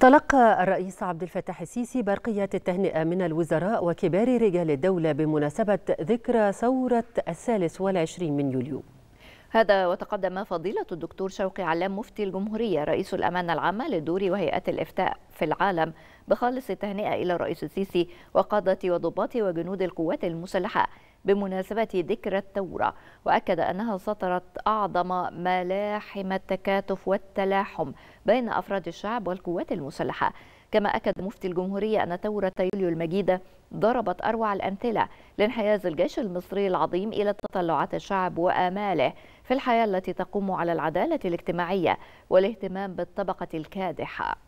تلقى الرئيس عبد الفتاح السيسي برقيات التهنئة من الوزراء وكبار رجال الدولة بمناسبة ذكرى ثورة الثالث والعشرين من يوليو هذا وتقدم فضيلة الدكتور شوقي علام مفتي الجمهورية رئيس الأمانة العامة للدور وهيئة الإفتاء في العالم بخالص التهنئة إلى الرئيس السيسي وقادة وضباط وجنود القوات المسلحة بمناسبة ذكرى الثورة وأكد أنها سطرت أعظم ملاحم التكاتف والتلاحم بين أفراد الشعب والقوات المسلحة كما أكد مفتي الجمهورية أن ثورة يوليو المجيدة ضربت أروع الأمثلة لانحياز الجيش المصري العظيم إلى تطلعات الشعب وآماله في الحياة التي تقوم على العدالة الاجتماعية والاهتمام بالطبقة الكادحة